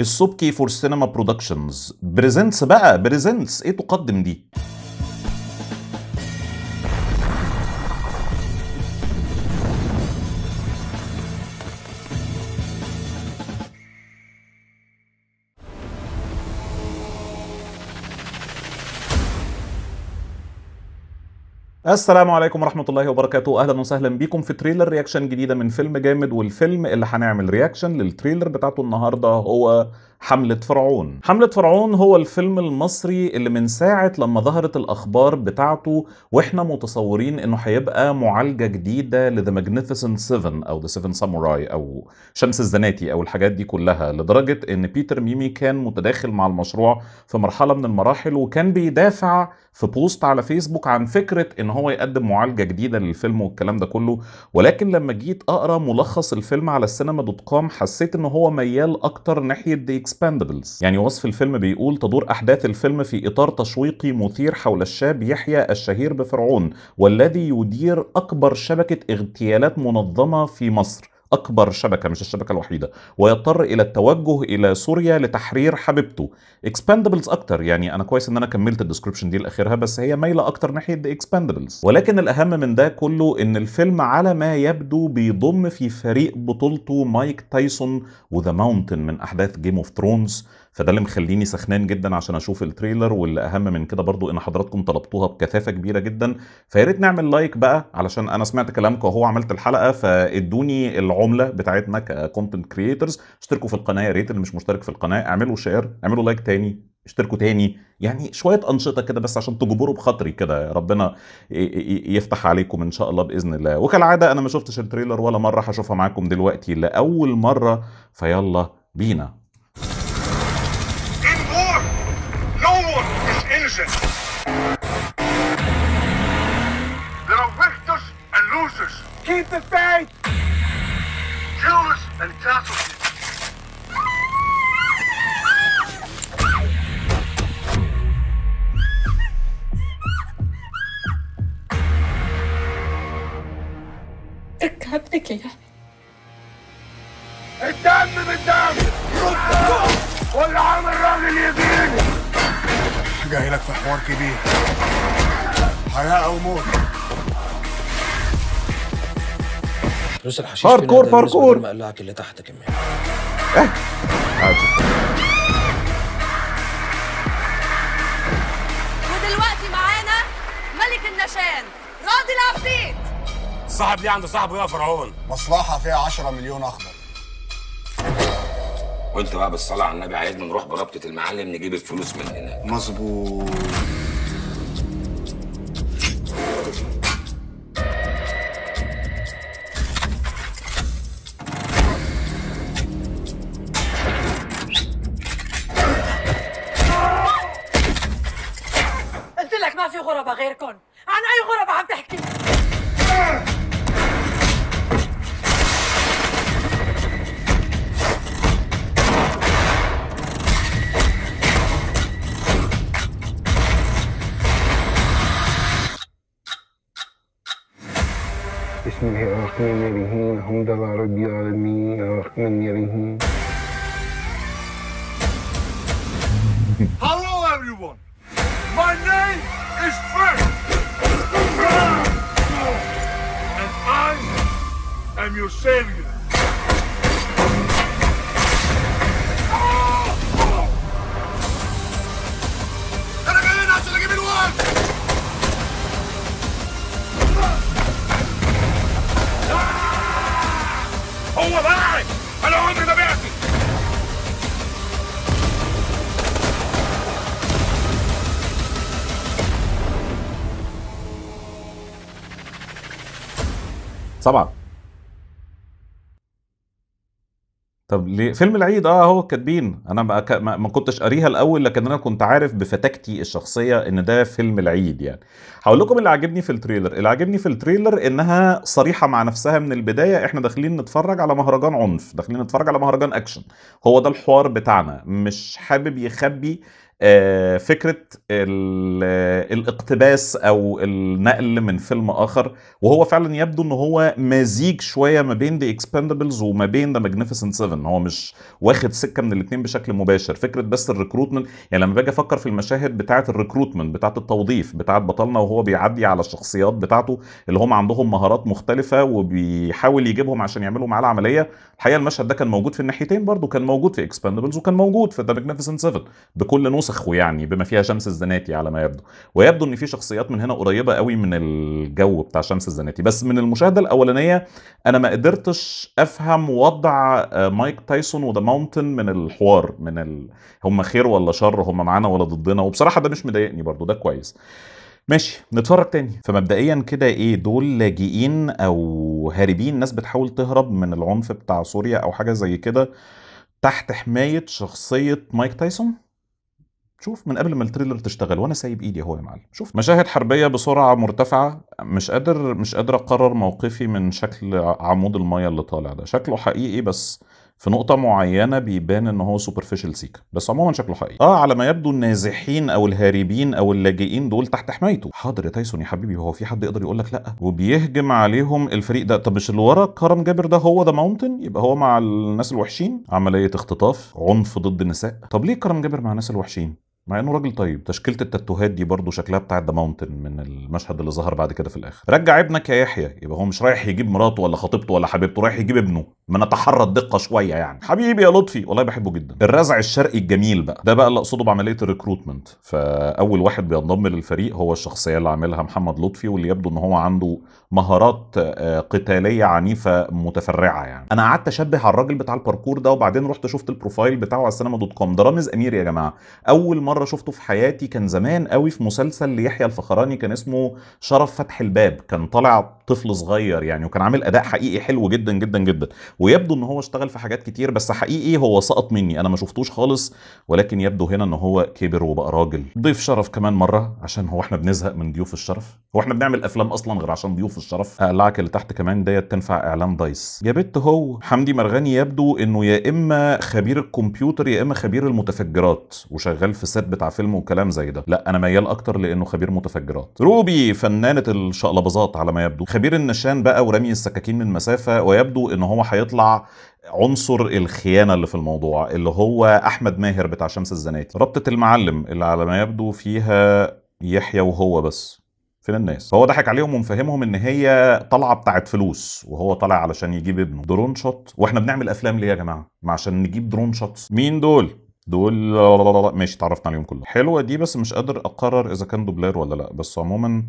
السبكي فور سينما برودكشنز بريزنتس بقى بريزنتس ايه تقدم دي السلام عليكم ورحمه الله وبركاته اهلا وسهلا بيكم في تريلر رياكشن جديده من فيلم جامد والفيلم اللي هنعمل رياكشن للتريلر بتاعته النهارده هو حملة فرعون حملة فرعون هو الفيلم المصري اللي من ساعة لما ظهرت الأخبار بتاعته وإحنا متصورين إنه هيبقى معالجة جديدة لذا Magnificent Seven أو The Seven Samurai أو شمس الزناتي أو الحاجات دي كلها لدرجة إن بيتر ميمي كان متداخل مع المشروع في مرحلة من المراحل وكان بيدافع في بوست على فيسبوك عن فكرة إن هو يقدم معالجة جديدة للفيلم والكلام ده كله ولكن لما جيت أقرأ ملخص الفيلم على السينما دوت كوم حسيت إن هو ميال أكتر ناحية ديكس الاكسباندبلز يعني وصف الفيلم بيقول تدور احداث الفيلم في اطار تشويقي مثير حول الشاب يحيى الشهير بفرعون والذي يدير اكبر شبكه اغتيالات منظمه في مصر أكبر شبكة مش الشبكة الوحيدة ويضطر إلى التوجه إلى سوريا لتحرير حبيبته اكسباندبلز أكتر يعني أنا كويس إن أنا كملت الديسكربشن دي لآخرها بس هي مايلة أكتر ناحية اكسباندبلز ولكن الأهم من ده كله إن الفيلم على ما يبدو بيضم في فريق بطولته مايك تايسون وذا ماونتن من أحداث جيم اوف ثرونز فده اللي مخليني سخنان جدا عشان اشوف التريلر واللي اهم من كده برضو ان حضراتكم طلبتوها بكثافه كبيره جدا فياريت نعمل لايك بقى علشان انا سمعت كلامكم وهو عملت الحلقه فادوني العمر العمله بتاعتنا ككونتنت كريترز اشتركوا في القناه يا ريت اللي مش مشترك في القناه اعملوا شير اعملوا لايك تاني اشتركوا تاني يعني شويه انشطه كده بس عشان تجبروا بخاطري كده ربنا يفتح عليكم ان شاء الله باذن الله وكالعاده انا ما شفتش التريلر ولا مره هشوفها معاكم دلوقتي لاول مره فيلا بينا Keep the faith! Ventilator. اركب الدم بالدم رد والعام الراجل يجيني جاي لك في حوار كبير فلوس الحشيش باركور باركور كور اللي تحت كمان اه ودلوقتي معانا ملك النشان راضي العبيد صاحب ليه عند صاحبه يا فرعون مصلحه فيها 10 مليون اخضر وانت بقى بالصلاه على النبي عايزنا نروح بربطه المعلم نجيب الفلوس من هناك مظبوط Uh, Hello, everyone! My name is Frank! And I am your savior! طبعا طب ليه فيلم العيد اه اهو كاتبين انا ما, ما كنتش قاريها الاول لكن انا كنت عارف بفتاكتي الشخصيه ان ده فيلم العيد يعني هقول لكم اللي عاجبني في التريلر اللي عاجبني في التريلر انها صريحه مع نفسها من البدايه احنا داخلين نتفرج على مهرجان عنف داخلين نتفرج على مهرجان اكشن هو ده الحوار بتاعنا مش حابب يخبي آه، فكره الاقتباس او النقل من فيلم اخر وهو فعلا يبدو ان هو مزيج شويه ما بين ذا اكسبندبلز وما بين ذا ماجنيفيسنت 7 هو مش واخد سكه من الاثنين بشكل مباشر فكره بس الريكروتمنت يعني لما باجي افكر في المشاهد بتاعه الريكروتمنت بتاعه التوظيف بتاعه بطلنا وهو بيعدي على الشخصيات بتاعته اللي هم عندهم مهارات مختلفه وبيحاول يجيبهم عشان يعملوا معاه العمليه الحقيقه المشهد ده كان موجود في الناحيتين برضه كان موجود في اكسبندبلز وكان موجود في ذا ماجنيفيسنت 7 بكل نسخ وسخه يعني بما فيها شمس الزناتي على ما يبدو ويبدو ان في شخصيات من هنا قريبه قوي من الجو بتاع شمس الزناتي بس من المشاهده الاولانيه انا ما قدرتش افهم وضع آه، مايك تايسون وذا ماونتن من الحوار من ال... هم خير ولا شر هم معانا ولا ضدنا وبصراحه ده مش مضايقني برضو ده كويس ماشي نتفرج تاني فمبدئيا كده ايه دول لاجئين او هاربين ناس بتحاول تهرب من العنف بتاع سوريا او حاجه زي كده تحت حمايه شخصيه مايك تايسون شوف من قبل ما التريلر تشتغل وانا سايب ايدي اهو يا معلم شوف مشاهد حربيه بسرعه مرتفعه مش قادر مش قادر اقرر موقفي من شكل عمود الميه اللي طالع ده شكله حقيقي بس في نقطة معينة بيبان ان هو سوبرفيشال سيكا، بس عموما شكله حقيقي. اه على ما يبدو النازحين او الهاربين او اللاجئين دول تحت حمايته. حاضر يا تايسون يا حبيبي هو في حد يقدر يقول لك لا؟ وبيهجم عليهم الفريق ده، طب مش اللي ورا كرم جابر ده هو ذا ماونتن؟ يبقى هو مع الناس الوحشين؟ عملية اختطاف، عنف ضد النساء، طب ليه كرم جابر مع الناس الوحشين؟ مع انه راجل طيب تشكيله التاتوهات دي برضه شكلها بتاع ذا ماونتن من المشهد اللي ظهر بعد كده في الاخر رجع ابنك يا يحيى يبقى هو مش رايح يجيب مراته ولا خطيبته ولا حبيبته رايح يجيب ابنه ما نتحرى الدقه شويه يعني حبيبي يا لطفي والله بحبه جدا الرزع الشرقي الجميل بقى ده بقى اللي اقصده بعمليه الريكروتمنت فاول واحد بينضم للفريق هو الشخصيه اللي عاملها محمد لطفي واللي يبدو ان هو عنده مهارات آه، قتاليه عنيفه متفرعه يعني انا قعدت اشبه على الراجل بتاع الباركور ده وبعدين رحت شفت البروفايل بتاعه على السينما دوت كوم ده رامز امير يا جماعه اول ما مره شفته في حياتي كان زمان قوي في مسلسل ليحيى الفخراني كان اسمه شرف فتح الباب كان طالع طفل صغير يعني وكان عامل اداء حقيقي حلو جدا جدا جدا ويبدو ان هو اشتغل في حاجات كتير بس حقيقي هو سقط مني انا ما شفتوش خالص ولكن يبدو هنا ان هو كبر وبقى راجل ضيف شرف كمان مره عشان هو احنا بنزهق من ضيوف الشرف هو احنا بنعمل افلام اصلا غير عشان ضيوف الشرف اقلعك اللي تحت كمان ديت تنفع اعلان دايس يا بت هو حمدي مرغني يبدو انه يا اما خبير الكمبيوتر يا اما خبير المتفجرات وشغال في سر السيتات بتاع فيلم وكلام زي ده لا انا ميال اكتر لانه خبير متفجرات روبي فنانه الشقلبظات على ما يبدو خبير النشان بقى ورمي السكاكين من مسافه ويبدو ان هو هيطلع عنصر الخيانة اللي في الموضوع اللي هو أحمد ماهر بتاع شمس الزناتي ربطة المعلم اللي على ما يبدو فيها يحيى وهو بس فين الناس هو ضحك عليهم ومفهمهم ان هي طالعه بتاعت فلوس وهو طالع علشان يجيب ابنه درون شوت واحنا بنعمل افلام ليه يا جماعه ما عشان نجيب درون شوت مين دول دول ماشي اتعرفنا عليهم كلهم حلوه دي بس مش قادر اقرر اذا كان دوبلير ولا لا بس عموما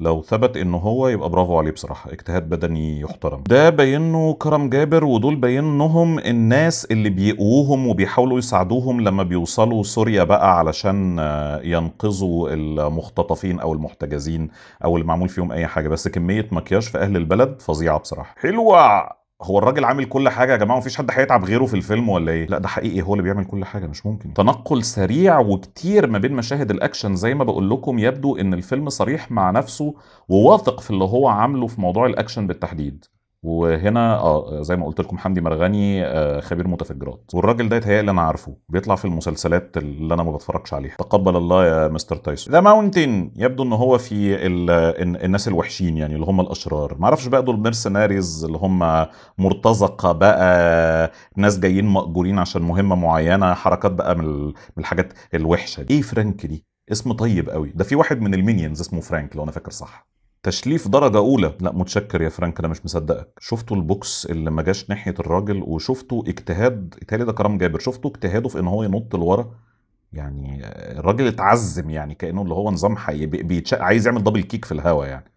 لو ثبت ان هو يبقى برافو عليه بصراحه اجتهاد بدني يحترم ده بينه كرم جابر ودول بينهم الناس اللي بيقووهم وبيحاولوا يساعدوهم لما بيوصلوا سوريا بقى علشان ينقذوا المختطفين او المحتجزين او اللي معمول فيهم اي حاجه بس كميه مكياج في اهل البلد فظيعه بصراحه حلوه هو الراجل عامل كل حاجه يا جماعه مفيش حد هيتعب غيره في الفيلم ولا ايه لا ده حقيقي هو اللي بيعمل كل حاجه مش ممكن تنقل سريع وكتير ما بين مشاهد الاكشن زي ما بقول لكم يبدو ان الفيلم صريح مع نفسه وواثق في اللي هو عامله في موضوع الاكشن بالتحديد وهنا اه زي ما قلت لكم حمدي مرغني آه خبير متفجرات والراجل ده يتهيألي انا عارفه بيطلع في المسلسلات اللي انا ما بتفرجش عليها تقبل الله يا مستر تايسون ذا ماونتن يبدو ان هو في الناس الوحشين يعني اللي هم الاشرار ما اعرفش بقى دول مرسناريز اللي هم مرتزقه بقى ناس جايين مأجورين عشان مهمه معينه حركات بقى من الحاجات الوحشه دي ايه فرانك دي اسم طيب قوي ده في واحد من المينيونز اسمه فرانك لو انا فاكر صح تشليف درجة أولى لا متشكر يا فرانك أنا مش مصدقك شفتوا البوكس اللي ما جاش ناحية الراجل وشفتوا اجتهاد تالي ده كرم جابر شفتوا اجتهاده في إن هو ينط لورا يعني الراجل اتعزم يعني كأنه اللي هو نظام حي بيتشق عايز يعمل دبل كيك في الهوا يعني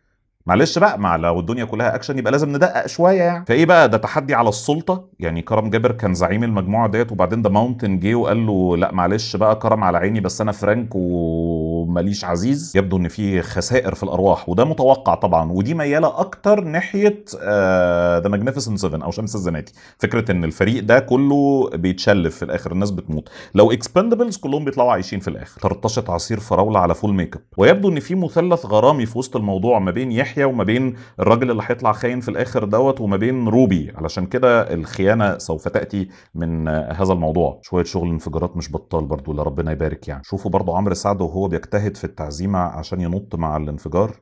معلش بقى مع لو الدنيا كلها اكشن يبقى لازم ندقق شويه يعني فايه بقى ده تحدي على السلطه يعني كرم جابر كان زعيم المجموعه ديت وبعدين ده ماونتن جه وقال له لا معلش بقى كرم على عيني بس انا فرانك وماليش عزيز يبدو ان في خسائر في الارواح وده متوقع طبعا ودي مياله اكتر ناحيه ذا ماجنيفيسنت 7 او شمس الزناتي فكره ان الفريق ده كله بيتشلف في الاخر الناس بتموت لو اكسبندبلز كلهم بيطلعوا عايشين في الاخر 13 عصير فراوله على فول ميك اب ويبدو ان في مثلث غرامي في وسط الموضوع ما بين يحيى ناحيه وما بين الراجل اللي هيطلع خاين في الاخر دوت وما بين روبي علشان كده الخيانه سوف تاتي من هذا الموضوع شويه شغل انفجارات مش بطال برضو لا ربنا يبارك يعني شوفوا برضو عمرو سعد وهو بيجتهد في التعزيمه عشان ينط مع الانفجار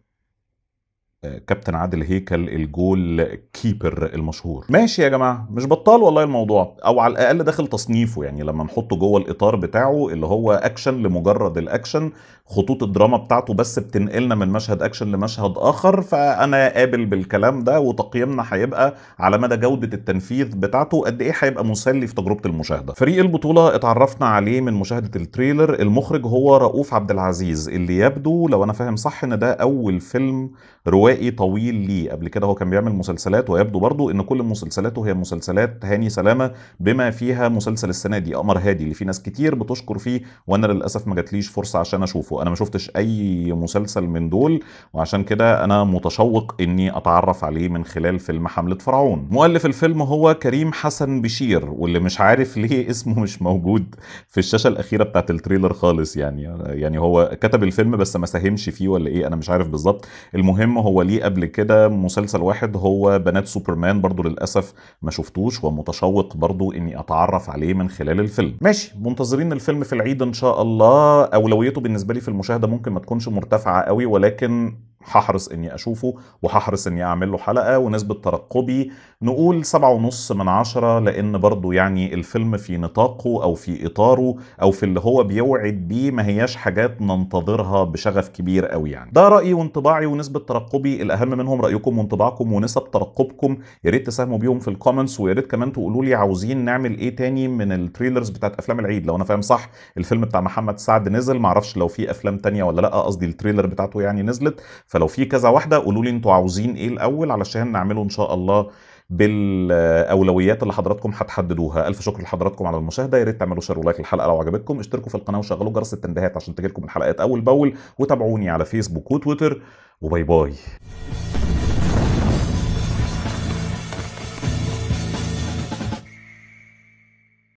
آه، كابتن عادل هيكل الجول كيبر المشهور ماشي يا جماعه مش بطال والله الموضوع او على الاقل داخل تصنيفه يعني لما نحطه جوه الاطار بتاعه اللي هو اكشن لمجرد الاكشن خطوط الدراما بتاعته بس بتنقلنا من مشهد اكشن لمشهد اخر فانا قابل بالكلام ده وتقييمنا هيبقى على مدى جوده التنفيذ بتاعته قد ايه هيبقى مسلي في تجربه المشاهده فريق البطوله اتعرفنا عليه من مشاهده التريلر المخرج هو رؤوف عبد العزيز اللي يبدو لو انا فاهم صح ان ده اول فيلم روائي طويل ليه قبل كده هو كان بيعمل مسلسلات ويبدو برضو ان كل مسلسلاته هي مسلسلات هاني سلامه بما فيها مسلسل السنه دي قمر هادي اللي في ناس كتير بتشكر فيه وانا للاسف ما جاتليش فرصه عشان اشوفه اعرفه انا ما شفتش اي مسلسل من دول وعشان كده انا متشوق اني اتعرف عليه من خلال فيلم حملة فرعون مؤلف الفيلم هو كريم حسن بشير واللي مش عارف ليه اسمه مش موجود في الشاشة الاخيرة بتاعت التريلر خالص يعني يعني هو كتب الفيلم بس ما ساهمش فيه ولا ايه انا مش عارف بالظبط المهم هو ليه قبل كده مسلسل واحد هو بنات سوبرمان برضو للاسف ما شفتوش ومتشوق برضو اني اتعرف عليه من خلال الفيلم ماشي منتظرين الفيلم في العيد ان شاء الله اولويته بالنسبه لي تكاليف المشاهده ممكن ما تكونش مرتفعه قوي ولكن هحرص اني اشوفه وهحرص اني اعمل له حلقه ونسبه ترقبي نقول سبعة ونص من عشرة لان برضو يعني الفيلم في نطاقه او في اطاره او في اللي هو بيوعد بيه ما هياش حاجات ننتظرها بشغف كبير قوي يعني ده رايي وانطباعي ونسبه ترقبي الاهم منهم رايكم وانطباعكم ونسب ترقبكم يا ريت تساهموا بيهم في الكومنتس ويا ريت كمان تقولوا لي عاوزين نعمل ايه تاني من التريلرز بتاعت افلام العيد لو انا فاهم صح الفيلم بتاع محمد سعد نزل معرفش لو في افلام تانية ولا لا قصدي التريلر بتاعته يعني نزلت ف فلو في كذا واحده قولوا لي انتوا عاوزين ايه الاول علشان نعمله ان شاء الله بالاولويات اللي حضراتكم هتحددوها الف شكر لحضراتكم على المشاهده يا ريت تعملوا شير ولايك للحلقه لو عجبتكم اشتركوا في القناه وشغلوا جرس التنبيهات عشان تجيلكم الحلقات اول باول وتابعوني على فيسبوك وتويتر وباي باي